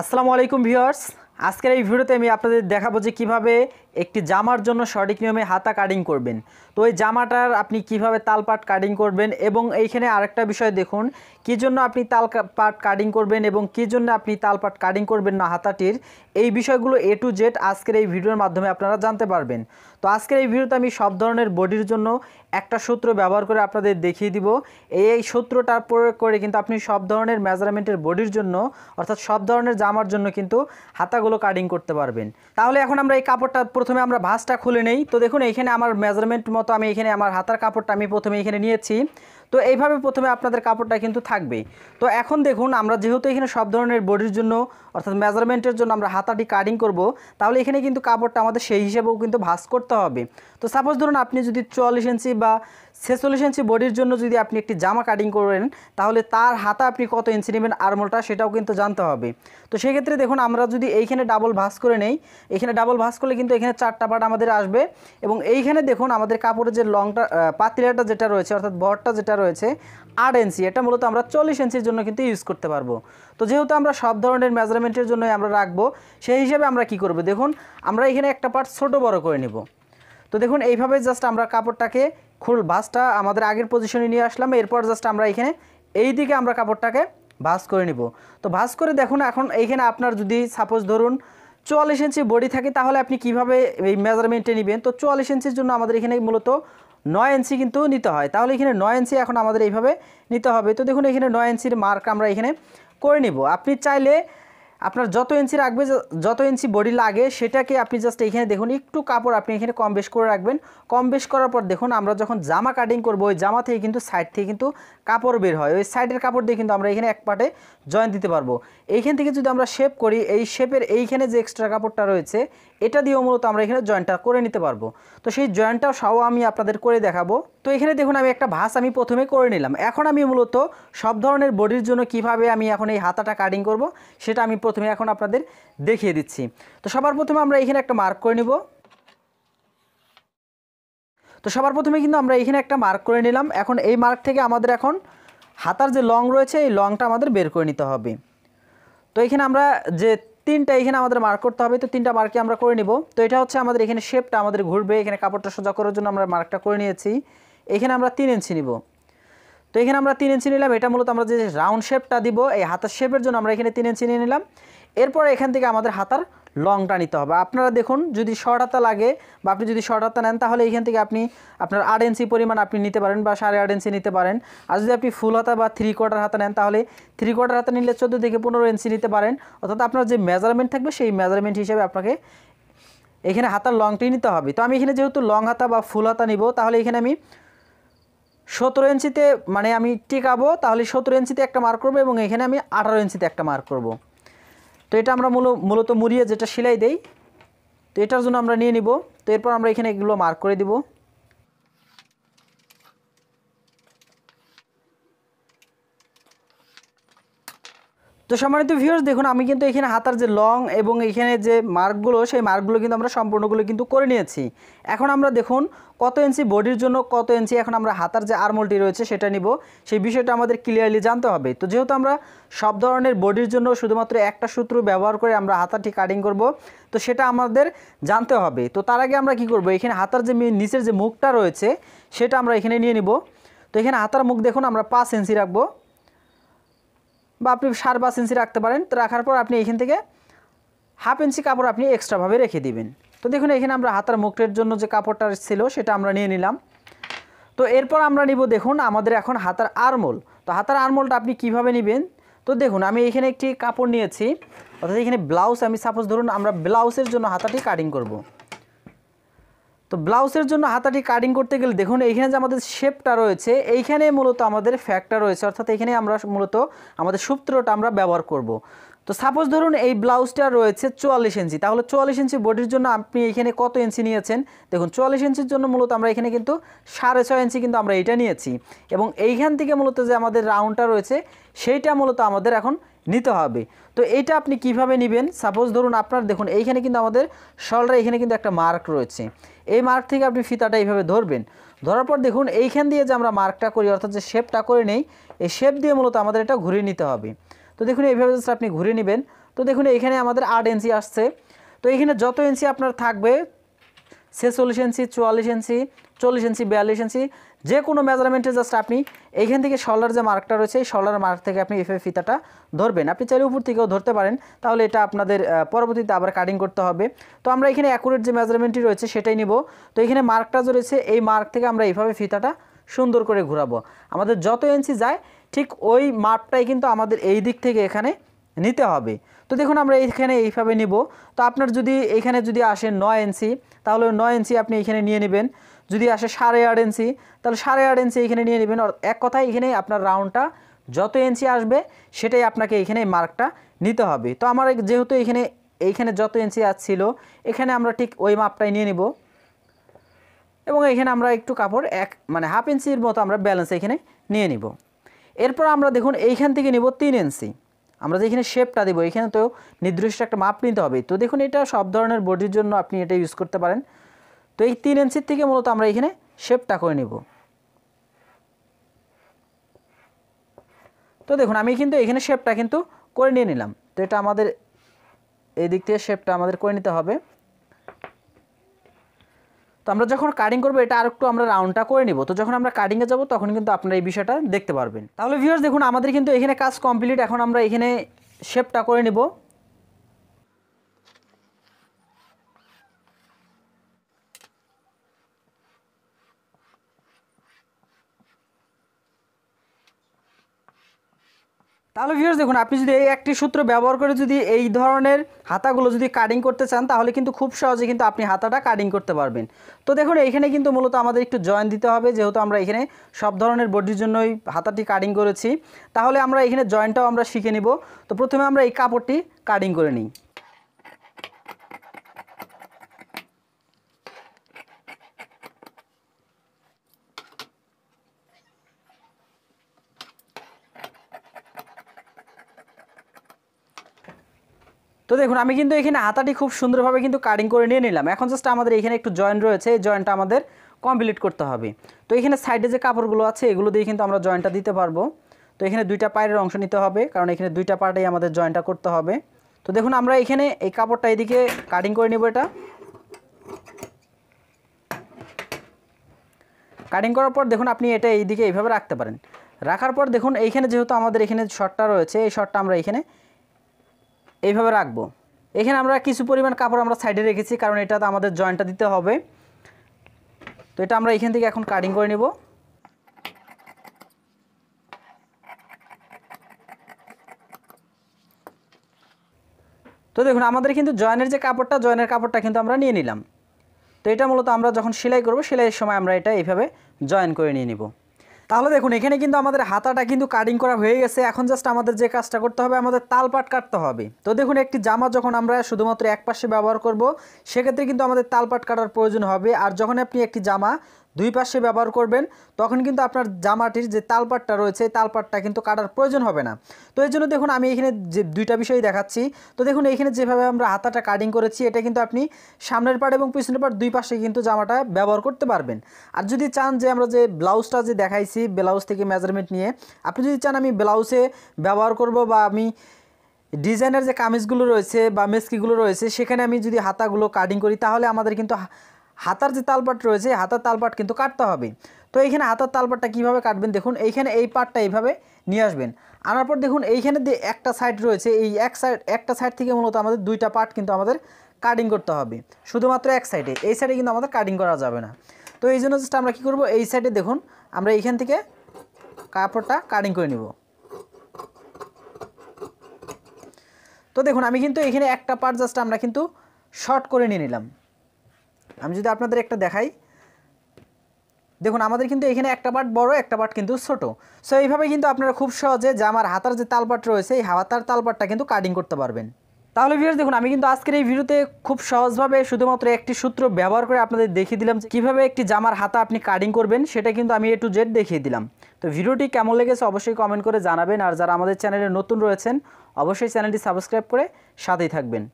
আসসালামু আলাইকুম ভিউয়ার্স আজকের এই ভিডিওতে আমি আপনাদের দেখাবো যে কীভাবে একটি জামার জন্য সঠিক নিয়মে হাতা কাটিং করবেন তো এই জামাটার আপনি কিভাবে তালপাট কাটিং করবেন এবং এইখানে আরেকটা বিষয় দেখুন কি জন্য আপনি তাল পাট কাটিং করবেন এবং কি জন্য আপনি তালপাট কাটিং করবেন না হাতাটির এই বিষয়গুলো এ টু জেড আজকের এই ভিডিওর মাধ্যমে আপনারা জানতে পারবেন তো আজকের এই ভিডিওতে আমি সব ধরনের বডির জন্য একটা সূত্র ব্যবহার করে আপনাদের দেখিয়ে দিব এই সূত্রটা প্রয়োগ করে কিন্তু আপনি সব ধরনের মেজারমেন্টের বডির জন্য অর্থাৎ সব ধরনের জামার জন্য কিন্তু হাতাগুলো কাটিং করতে পারবেন তাহলে এখন আমরা এই কাপড়টা প্রথমে আমরা ভাঁজটা খুলে নেই তো দেখুন এখানে আমার মেজারমেন্ট মতো আমি এখানে আমার হাতার কাপড়টা আমি প্রথমে এখানে নিয়েছি তো এইভাবে প্রথমে আপনাদের কাপড়টা কিন্তু থাকবে তো এখন দেখুন আমরা যেহেতু এখানে সব ধরনের বডির জন্য অর্থাৎ মেজারমেন্টের জন্য আমরা হাতাটি কাটিং করব তাহলে এখানে কিন্তু কাপড়টা আমাদের সেই হিসেবেও কিন্তু ভাস করতে হবে তো সাপোজ ধরুন আপনি যদি চুয়াল্লিশ ইঞ্চি বা ছেচল্লিশ ইঞ্চি বডির জন্য যদি আপনি একটি জামা কাটিং করেন তাহলে তার হাতা আপনি কত ইঞ্চি নেবেন আরমোলটা সেটাও কিন্তু জানতে হবে তো সেক্ষেত্রে দেখুন আমরা যদি এইখানে ডাবল ভাস করে নেই এখানে ডাবল ভাস করলে কিন্তু এখানে চারটা পাট আমাদের আসবে এবং এইখানে দেখুন আমাদের কাপড়ের যে লংটা পাতিলাটা যেটা রয়েছে অর্থাৎ ভরটা যেটা রয়েছে আট ইঞ্চি এটা মূলত আমরা চল্লিশ ইঞ্চির জন্য কিন্তু ইউজ করতে পারবো তো যেহেতু আমরা সব ধরনের মেজারমেন্টের জন্যই আমরা রাখবো সেই হিসাবে আমরা কি করব দেখুন আমরা এখানে একটা পার্ট ছোট বড় করে নেব তো দেখুন এইভাবে জাস্ট আমরা কাপড়টাকে খুল ভাঁজটা আমাদের আগের পজিশনে নিয়ে আসলাম এরপর জাস্ট আমরা এখানে এই দিকে আমরা কাপড়টাকে ভাস করে নিব তো ভাস করে দেখুন এখন এইখানে আপনার যদি সাপোজ ধরুন চুয়াল্লিশ ইঞ্চি বডি থাকে তাহলে আপনি কিভাবে এই মেজারমেন্টে নেবেন তো চুয়াল্লিশ ইঞ্চির জন্য আমাদের এখানে মূলত নয় ইঞ্চি কিন্তু নিতে হয় তাহলে এখানে নয় ইঞ্চি এখন আমাদের এইভাবে নিতে হবে তো দেখুন এখানে নয় ইঞ্চির মার্ক আমরা এখানে করে নিব আপনি চাইলে আপনার যত ইঞ্চি রাখবে যত ইঞ্চি বডি লাগে সেটাকে আপনি জাস্ট এখানে দেখুন একটু কাপড় আপনি এখানে কম বেশ করে রাখবেন কম বেশ করার পর দেখুন আমরা যখন জামা কাটিং করবো ওই জামা থেকে কিন্তু সাইড থেকে কিন্তু কাপড় বের হয় ওই সাইডের কাপড় দিয়ে কিন্তু আমরা এখানে এক পাটে জয়েন দিতে পারবো এইখান থেকে যদি আমরা শেপ করি এই শেপের এইখানে যে এক্সট্রা কাপড়টা রয়েছে এটা দিয়েও মূলত আমরা এখানে জয়েন্টটা করে নিতে পারবো তো সেই জয়েন্টটা সহ আমি আপনাদের করে দেখাবো তো এখানে দেখুন আমি একটা ভাস আমি প্রথমে করে নিলাম এখন আমি মূলত সব ধরনের বডির জন্য কিভাবে আমি এখন এই হাতাটা কাটিং করব সেটা আমি প্রথমে এখন আপনাদের দেখিয়ে দিচ্ছি তো সবার প্রথমে আমরা এখানে একটা মার্ক করে নিব তো সবার প্রথমে কিন্তু আমরা এখানে একটা মার্ক করে নিলাম এখন এই মার্ক থেকে আমাদের এখন হাতার যে লং রয়েছে এই লংটা আমাদের বের করে নিতে হবে তো এখানে আমরা যে তিনটা এখানে আমাদের মার্ক করতে হবে তো তিনটা মার্কে আমরা করে নিব তো এটা হচ্ছে আমাদের এখানে শেপটা আমাদের ঘুরবে এখানে কাপড়টা সোজা করার জন্য আমরা মার্কটা করে নিয়েছি এখানে আমরা তিন ইঞ্চি নিব তো এখানে আমরা তিন ইঞ্চি নিলাম এটা মূলত আমরা যে রাউন্ড শেপটা দিব এই হাতার শেপের জন্য আমরা এখানে তিন ইঞ্চি নিয়ে নিলাম এরপর এখান থেকে আমাদের হাতার লংটা নিতে হবে আপনারা দেখুন যদি শর্ট হাতা লাগে বা আপনি যদি শর্ট হাতা নেন তাহলে এইখান থেকে আপনি আপনার আট ইঞ্চি পরিমাণ আপনি নিতে পারেন বা সাড়ে আট ইঞ্চি নিতে পারেন আর যদি আপনি ফুল হাতা বা থ্রি কোয়ার্টার হাতা নেন তাহলে থ্রি কোয়ার্টার হাতা নিলে চোদ্দো থেকে পনেরো ইঞ্চি নিতে পারেন অর্থাৎ আপনার যে মেজারমেন্ট থাকবে সেই মেজারমেন্ট হিসেবে আপনাকে এখানে হাতার লংটি নিতে হবে তো আমি এখানে যেহেতু লং হাতা বা ফুল হাতা নিব তাহলে এখানে আমি সতেরো ইঞ্চিতে মানে আমি টেকাবো তাহলে সতেরো ইঞ্চিতে একটা মার্ক করবো এবং এখানে আমি আঠারো ইঞ্চিতে একটা মার্ক করবো তো এটা আমরা মূল মূলত মুড়িয়ে যেটা সেলাই দেই তো এটার জন্য আমরা নিয়ে নিব তো এরপর আমরা এখানে এগুলো মার্ক করে দিব তো সম্মানিত ভিউয়ার্স দেখুন আমি কিন্তু এখানে হাতার যে লং এবং এখানে যে মার্কগুলো সেই মার্কগুলো কিন্তু আমরা সম্পূর্ণগুলো কিন্তু করে নিয়েছি এখন আমরা দেখুন কত ইঞ্চি বডির জন্য কত ইঞ্চি এখন আমরা হাতার যে আরমোলটি রয়েছে সেটা নিব সেই বিষয়টা আমাদের ক্লিয়ারলি জানতে হবে তো যেহেতু আমরা সব ধরনের বডির জন্য শুধুমাত্র একটা সূত্র ব্যবহার করে আমরা হাতারটি কাটিং করব তো সেটা আমাদের জানতে হবে তো তার আগে আমরা কি করব এখানে হাতার যে নিচের যে মুখটা রয়েছে সেটা আমরা এখানে নিয়ে নিব তো এখানে হাতার মুখ দেখুন আমরা পাঁচ ইঞ্চি রাখবো বা আপনি সার পাঁচ ইঞ্চি রাখতে পারেন তো রাখার পর আপনি এখান থেকে হাফ ইঞ্চি কাপড় আপনি এক্সট্রাভাবে রেখে দিবেন তো দেখুন এখানে আমরা হাতার মুখটের জন্য যে কাপড়টা ছিল সেটা আমরা নিয়ে নিলাম তো এরপর আমরা নিব দেখুন আমাদের এখন হাতার আরমোল তো হাতার আরমোলটা আপনি কিভাবে নেবেন তো দেখুন আমি এখানে একটি কাপড় নিয়েছি অর্থাৎ এখানে ব্লাউজ আমি সাপোজ ধরুন আমরা ব্লাউজের জন্য হাতাটি কাটিং করব। তো ব্লাউজের জন্য হাতাটি কাটিং করতে গেলে দেখুন এইখানে যে আমাদের শেপটা রয়েছে এইখানে মূলত আমাদের ফ্যাক্টটা রয়েছে অর্থাৎ এখানে আমরা মূলত আমাদের সূত্রটা আমরা ব্যবহার করব। তো সাপোজ ধরুন এই ব্লাউজটা রয়েছে চুয়াল্লিশ ইঞ্চি তাহলে চুয়াল্লিশ ইঞ্চি বডির জন্য আপনি এখানে কত ইঞ্চি নিয়েছেন দেখুন চুয়াল্লিশ ইঞ্চির জন্য মূলত আমরা এখানে কিন্তু সাড়ে ছয় ইঞ্চি কিন্তু আমরা এটা নিয়েছি এবং এইখান থেকে মূলত যে আমাদের রাউন্ডটা রয়েছে সেইটা মূলত আমাদের এখন নিতে হবে তো এটা আপনি কিভাবে নেবেন সাপোজ ধরুন আপনার দেখুন এইখানে কিন্তু আমাদের সলরা এখানে কিন্তু একটা মার্ক রয়েছে এই মার্ক থেকে আপনি ফিতাটা এইভাবে ধরবেন ধরার পর দেখুন এইখান দিয়ে যে আমরা মার্কটা করি অর্থাৎ যে শেপটা করে নেই এই শেপ দিয়ে মূলত আমাদের এটা ঘুরিয়ে নিতে হবে তো দেখুন এইভাবে জাস্ট আপনি ঘুরে নেবেন তো দেখুন এইখানে আমাদের আট ইঞ্চি আসছে তো এইখানে যত ইঞ্চি আপনার থাকবে ছেচল্লিশ ইঞ্চি চুয়াল্লিশ ইঞ্চি চল্লিশ ইঞ্চি বিয়াল্লিশ ইঞ্চি যে কোনো মেজারমেন্টে জাস্ট আপনি এইখান থেকে শলার যে মার্কটা রয়েছে এই শলার মার্ক থেকে আপনি এফএ ফিতাটা ধরবেন আপনি চাইলে উপর থেকেও ধরতে পারেন তাহলে এটা আপনাদের পরবর্তীতে আবার কাটিং করতে হবে তো আমরা এখানে অ্যাকুরেট যে মেজারমেন্টটি রয়েছে সেটাই নিব তো এখানে মার্কটা যে রয়েছে এই মার্ক থেকে আমরা এইভাবে ফিতাটা সুন্দর করে ঘুরাবো আমাদের যত ইঞ্চি যায় ঠিক ওই মাপটাই কিন্তু আমাদের এই দিক থেকে এখানে নিতে হবে তো দেখুন আমরা এইখানে এইভাবে নিব তো আপনার যদি এখানে যদি আসে নয় ইঞ্চি তাহলে নয় ইঞ্চি আপনি এখানে নিয়ে নেবেন যদি আসে সাড়ে আট ইঞ্চি তাহলে সাড়ে আট ইঞ্চি এখানে নিয়ে নেবেন এক কথায় এখানে আপনার রাউন্ডটা যত ইঞ্চি আসবে সেটাই আপনাকে এখানে মার্কটা নিতে হবে তো আমার যেহেতু এখানে এইখানে যত ইঞ্চি আসছিল এখানে আমরা ঠিক ওই মাপটাই নিয়ে নিব এবং এখানে আমরা একটু কাপড় এক মানে হাফ ইঞ্চির মতো আমরা ব্যালেন্স এখানে নিয়ে নিব এরপর আমরা দেখুন এইখান থেকে নিব তিন ইঞ্চি আমরা যেখানে শেপটা দেবো এখানে তো নির্দিষ্ট একটা মাপ নিতে হবে তো দেখুন এটা সব ধরনের বডির জন্য আপনি এটা ইউজ করতে পারেন তো এই তিন ইঞ্চির থেকে মূলত আমরা এখানে শেপটা করে নেব তো দেখুন আমি কিন্তু এখানে শেপটা কিন্তু করে নিয়ে নিলাম তো এটা আমাদের এই দিক থেকে শেপটা আমাদের করে নিতে হবে তো আমরা যখন কাটিং করবো এটা আর একটু আমরা রাউন্ডটা করে নিব তো যখন আমরা কাটিংয়ে যাব তখন কিন্তু আপনারা এই বিষয়টা দেখতে পারবেন তাহলে ভিউর্স দেখুন আমাদের কিন্তু এখানে কাজ কমপ্লিট এখন আমরা এখানে শেপটা করে নিব তাহলে ভিউর্স দেখুন আপনি যদি এই একটি সূত্র ব্যবহার করে যদি এই ধরনের হাতাগুলো যদি কাটিং করতে চান তাহলে কিন্তু খুব সহজে কিন্তু আপনি হাতাটা কাটিং করতে পারবেন তো দেখুন এখানে কিন্তু মূলত আমাদের একটু জয়েন দিতে হবে যেহেতু আমরা এখানে সব ধরনের বডির জন্যই হাতাটি কাটিং করেছি তাহলে আমরা এখানে জয়েনটাও আমরা শিখে নিব তো প্রথমে আমরা এই কাপড়টি কাটিং করে নিই তো দেখুন আমি কিন্তু এখানে হাতাটি খুব সুন্দরভাবে কিন্তু কাটিং করে নিয়ে নিলাম এখন জাস্ট আমাদের এখানে একটু জয়েন্ট রয়েছে এই জয়েন্টটা আমাদের কমপ্লিট করতে হবে তো এখানে সাইডে যে কাপড়গুলো আছে এগুলো দিয়ে কিন্তু আমরা জয়েন্টটা দিতে পারবো তো এখানে দুইটা পায়ের অংশ নিতে হবে কারণ এখানে দুইটা পার্টেই আমাদের জয়েন্টটা করতে হবে তো দেখুন আমরা এখানে এই কাপড়টা এদিকে কাটিং করে নেব এটা কাটিং করার পর দেখুন আপনি এটা এইদিকে এইভাবে রাখতে পারেন রাখার পর দেখুন এইখানে যেহেতু আমাদের এখানে শর্টটা রয়েছে এই শর্টটা আমরা এখানে এইভাবে রাখবো এখানে আমরা কিছু পরিমাণ কাপড় আমরা সাইডে রেখেছি কারণ এটা তো আমাদের জয়েন্টটা দিতে হবে তো এটা আমরা এখান থেকে এখন কাটিং করে নেব তো দেখুন আমাদের কিন্তু জয়েনের যে কাপড়টা জয়েনের কাপড়টা কিন্তু আমরা নিয়ে নিলাম তো এটা মূলত আমরা যখন সেলাই করব সেলাইয়ের সময় আমরা এটা এইভাবে জয়েন করে নিয়ে নিব তাহলে দেখুন এখানে কিন্তু আমাদের হাতাটা কিন্তু কাটিং করা হয়ে গেছে এখন জাস্ট আমাদের যে কাজটা করতে হবে আমাদের তালপাট কাটতে হবে তো দেখুন একটি জামা যখন আমরা শুধুমাত্র এক পাশে ব্যবহার করব সেক্ষেত্রে কিন্তু আমাদের তালপাট কাটার প্রয়োজন হবে আর যখন আপনি একটি জামা দুই পাশে ব্যবহার করবেন তখন কিন্তু আপনার জামাটির যে তালপাটটা রয়েছে তালপাটটা কিন্তু কাটার প্রয়োজন হবে না তো এই জন্য দেখুন আমি এখানে যে দুইটা বিষয় দেখাচ্ছি তো দেখুন এখানে যেভাবে আমরা হাতাটা কাটিং করেছি এটা কিন্তু আপনি সামনের পাট এবং পিছনের পাট দুই পাশে কিন্তু জামাটা ব্যবহার করতে পারবেন আর যদি চান যে আমরা যে ব্লাউজটা যে দেখাইছি ব্লাউজ থেকে মেজারমেন্ট নিয়ে আপনি যদি চান আমি ব্লাউজে ব্যবহার করব বা আমি ডিজাইনের যে কামিজগুলো রয়েছে বা মেসকিগুলো রয়েছে সেখানে আমি যদি হাতাগুলো কাটিং করি তাহলে আমাদের কিন্তু হাতার যে তালপাট রয়েছে হাতার তালপাট কিন্তু কাটতে হবে তো এইখানে হাতার তালপাটটা কিভাবে কাটবেন দেখুন এইখানে এই পাটটা এইভাবে নিয়ে আসবেন আনার পর দেখুন এইখানে যে একটা সাইড রয়েছে এই এক সাইড একটা সাইড থেকে মূলত আমাদের দুইটা পার্ট কিন্তু আমাদের কাটিং করতে হবে শুধুমাত্র এক সাইডে এই সাইডে কিন্তু আমাদের কাটিং করা যাবে না তো এই জন্য জাস্ট আমরা কী করবো এই সাইডে দেখুন আমরা এইখান থেকে কাপড়টা কাটিং করে নিব তো দেখুন আমি কিন্তু এখানে একটা পার্ট জাস্ট আমরা কিন্তু শর্ট করে নিয়ে নিলাম আমি যদি আপনাদের একটা দেখাই দেখুন আমাদের কিন্তু এখানে একটা পার্ট বড় একটা পার্ট কিন্তু ছোট সো এইভাবে কিন্তু আপনারা খুব সহজে জামার হাতার যে তালপাট রয়েছে এই হাতার তালপাটটা কিন্তু কাটিং করতে পারবেন তাহলে ভিউয়ার্স দেখুন আমি কিন্তু আজকের এই ভিডিওতে খুব সহজভাবে শুধুমাত্র একটি সূত্র ব্যবহার করে আপনাদের দেখিয়ে দিলাম যে কীভাবে একটি জামার হাতা আপনি কাটিং করবেন সেটা কিন্তু আমি এ টু জেড দেখিয়ে দিলাম তো ভিডিওটি কেমন লেগেছে অবশ্যই কমেন্ট করে জানাবেন আর যারা আমাদের চ্যানেলে নতুন রয়েছেন অবশ্যই চ্যানেলটি সাবস্ক্রাইব করে সাথেই থাকবেন